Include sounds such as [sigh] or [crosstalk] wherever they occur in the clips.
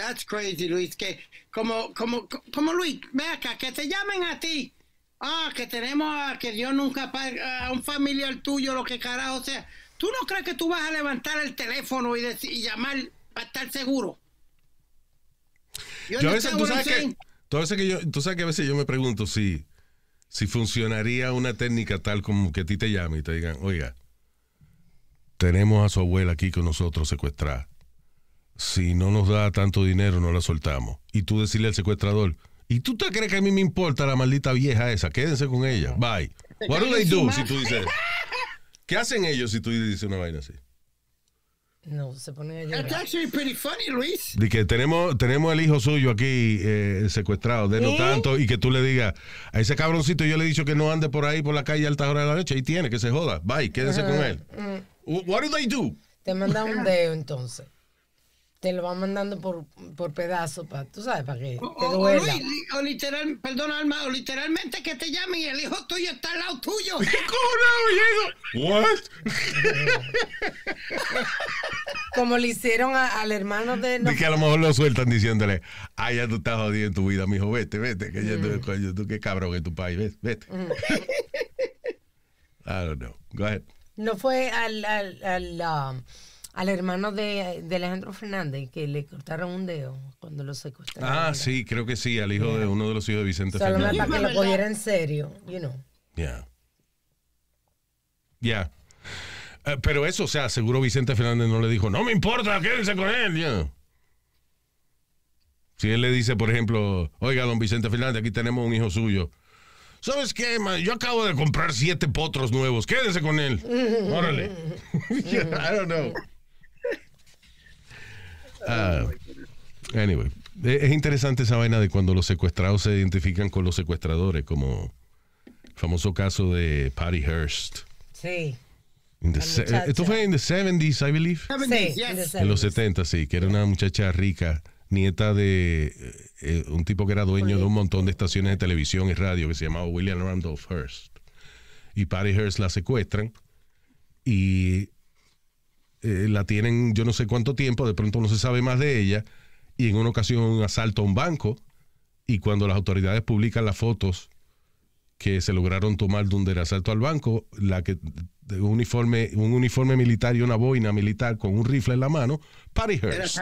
That's crazy, Luis. Que como, como, como Luis, ve acá, que te llamen a ti. Ah, que tenemos a que Dios nunca a un familiar tuyo, lo que carajo o sea. ¿Tú no crees que tú vas a levantar el teléfono y, decir, llamar para estar seguro? Yo, no a veces, tú sabes, que, a yo, tú sabes que a veces yo me pregunto si, si funcionaría una técnica tal como que a ti te llame y te digan, oiga, tenemos a su abuela aquí con nosotros secuestrada si no nos da tanto dinero, no la soltamos. Y tú decirle al secuestrador, ¿y tú te crees que a mí me importa la maldita vieja esa? Quédense con ella. Bye. What do they do si tú dices? ¿Qué hacen ellos si tú dices una vaina así? No, se pone a llorar. That's actually pretty funny, Luis. De que tenemos, tenemos el hijo suyo aquí eh, secuestrado, de no ¿Eh? tanto, y que tú le digas a ese cabroncito, yo le he dicho que no ande por ahí por la calle a altas horas de la noche, y tiene, que se joda. Bye, quédense con él. ¿Qué mm. hacen What Te manda un [laughs] dedo entonces te lo van mandando por, por pedazo, pa, tú sabes, para que te duela. O, o, literal, perdón, Alma, literalmente que te llame y el hijo tuyo está al lado tuyo. [laughs] ¿Cómo [laughs] Como le hicieron al hermano de... No, y que a lo mejor lo sueltan diciéndole, ay, ya tú estás jodido en tu vida, mijo, vete, vete, que ya mm. tú, tú, qué cabrón es tu país, vete, vete. Mm. [laughs] I don't know, go ahead. No fue al... al um, al hermano de, Alejandro Fernández, que le cortaron un dedo cuando lo secuestraron. Ah, sí, creo que sí, al hijo de uno de los hijos de Vicente Fernández. para que lo cogiera en serio, you know. Ya. Yeah. Yeah. Eh, pero eso, o sea, seguro Vicente Fernández no le dijo, no me importa, quédense con él, ya. Si él le dice, por ejemplo, oiga, don Vicente Fernández, aquí tenemos un hijo suyo. ¿Sabes qué, man? Yo acabo de comprar siete potros nuevos. Quédense con él. [laughs] Órale. [laughs] I don't know. Ah, anyway, e, es interesante esa vaina de cuando los secuestrados se identifican con los secuestradores, como el famoso caso de Patty Hearst. Sí. esto fue en the 70s, I believe. Sí, En los 70, sí, que era una muchacha rica, nieta de eh, eh, un tipo que era dueño de un montón de estaciones de televisión y radio que se llamaba William Randolph Hearst. Y Patty Hearst la secuestran y eh, la tienen yo no sé cuánto tiempo, de pronto no se sabe más de ella, y en una ocasión asalto a un banco, y cuando las autoridades publican las fotos que se lograron tomar donde era asalto al banco, la que de un uniforme, un uniforme militar y una boina militar con un rifle en la mano, Patty Hearst.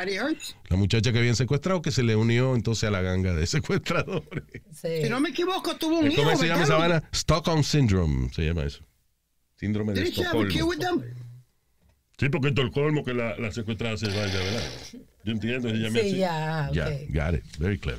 La muchacha que habían secuestrado que se le unió entonces a la ganga de [laughs] secuestradores. Si no me equivoco, tuvo un hijo. ¿Cómo se llama esa Stockholm Syndrome, se llama eso. Síndrome de Sí, porque es el colmo que la, secuestrada se vaya, ¿verdad? Yo entiendo, ella me Sí, ya, got it. Very clever.